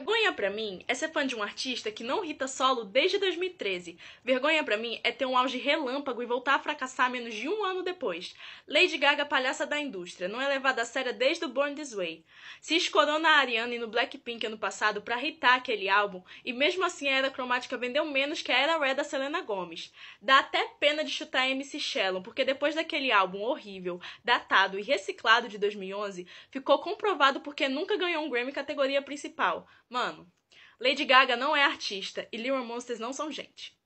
Vergonha para mim é ser fã de um artista que não rita solo desde 2013. Vergonha para mim é ter um auge relâmpago e voltar a fracassar menos de um ano depois. Lady Gaga, palhaça da indústria, não é levada a sério desde o Born This Way. Se escorou na Ariana e no Blackpink ano passado para hitar aquele álbum, e mesmo assim a Era Cromática vendeu menos que a Era Red da Selena Gomez. Dá até pena de chutar MC Shellon, porque depois daquele álbum horrível, datado e reciclado de 2011, ficou comprovado porque nunca ganhou um Grammy categoria principal. Mano, Lady Gaga não é artista e Little Monsters não são gente.